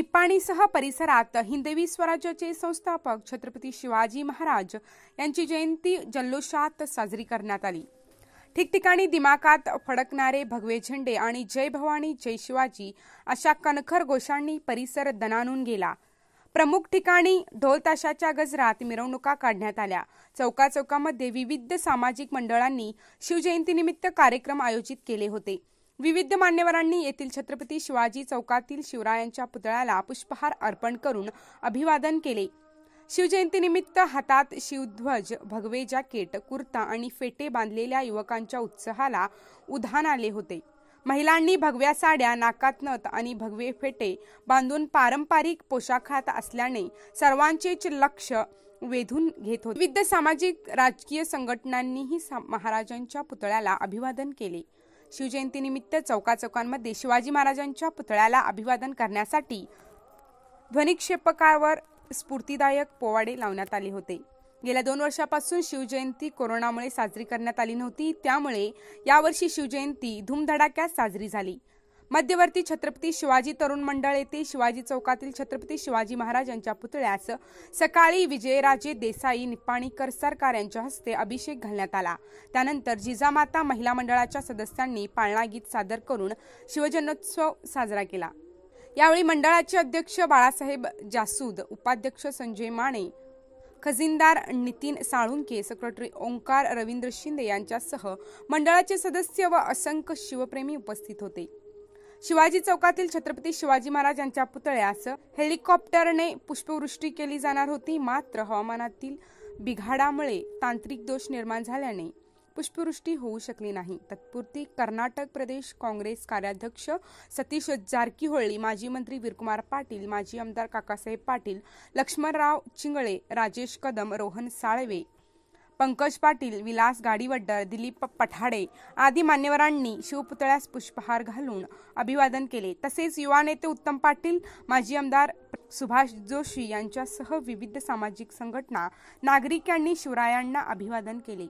निप्पाणीसह परिसरात हिंदवी स्वराज्याचे संस्थापक छत्रपती शिवाजी महाराज यांची जयंती जल्लोषात साजरी करण्यात आली ठिकठिकाणी दिमाकात फडकणारे भगवे झेंडे आणि जय भवानी जय शिवाजी अशा कणखर घोषांनी परिसर दणानून गेला प्रमुख ठिकाणी ढोल ताशाच्या गजरात मिरवणुका काढण्यात आल्या चौकाचौकामध्ये विविध सामाजिक मंडळांनी शिवजयंतीनिमित्त कार्यक्रम आयोजित केले होते विविध मान्यवरांनी येथील छत्रपती शिवाजी चौकातील शिवरायांच्या पुतळ्याला पुष्पहार अर्पण करून अभिवादन केले शिवजयंतीनिमित्त हातात शिवध्वज भगवे जॅकेट कुर्ता आणि फेटे बांधलेल्या युवकांच्या उत्साहाला उधाण आले होते महिलांनी भगव्या साड्या नाकात नथ आणि भगवे फेटे बांधून पारंपरिक पोशाखात असल्याने सर्वांचेच लक्ष वेधून घेत होते विविध सामाजिक राजकीय संघटनांनीही महाराजांच्या पुतळ्याला अभिवादन केले शिवजयंतीनिमित्त चौका चौकांमध्ये शिवाजी महाराजांच्या पुतळ्याला अभिवादन करण्यासाठी ध्वनिक्षेपकावर स्फूर्तीदायक पोवाडे लावण्यात आले होते गेल्या दोन वर्षापासून शिवजयंती कोरोनामुळे साजरी करण्यात आली नव्हती त्यामुळे यावर्षी शिवजयंती धूमधडाक्यात साजरी झाली मध्यवर्ती छत्रपती शिवाजी तरुण मंडळ येथे शिवाजी चौकातील छत्रपती शिवाजी महाराज यांच्या पुतळ्यास सकाळी विजयराजे देसाई निपाणीकर सरकार यांच्या हस्ते अभिषेक घालण्यात आला त्यानंतर जिजामाता महिला मंडळाच्या सदस्यांनी पाळणा गीत सादर करून शिवजन्मोत्सव साजरा केला यावेळी मंडळाचे अध्यक्ष बाळासाहेब जासूद उपाध्यक्ष संजय माने खजिनदार नितीन साळुंके सेक्रेटरी ओंकार रवींद्र शिंदे यांच्यासह मंडळाचे सदस्य व असंख्य शिवप्रेमी उपस्थित होते शिवाजी चौकातील छत्रपती शिवाजी महाराज यांच्या पुतळ्यास हेलिकॉप्टरने पुष्पवृष्टी केली जाणार होती मात्र हवामानातील बिघाडामुळे तांत्रिक दोष निर्माण झाल्याने पुष्पवृष्टी होऊ शकली नाही तत्पुरती कर्नाटक प्रदेश काँग्रेस कार्याध्यक्ष सतीश जारकीहोळी माजी मंत्री वीरकुमार पाटील माजी आमदार काकासाहेब पाटील लक्ष्मणराव चिंगळे राजेश कदम रोहन साळवे पंकज पाटील विलास गाडीवड्डर दिलीप पठाडे आदी मान्यवरांनी शिवपुतळ्यास पुष्पहार घालून अभिवादन केले तसेच युवा नेते उत्तम पाटील माजी आमदार सुभाष जोशी यांच्यासह विविध सामाजिक संघटना नागरिकांनी शिवरायांना अभिवादन केले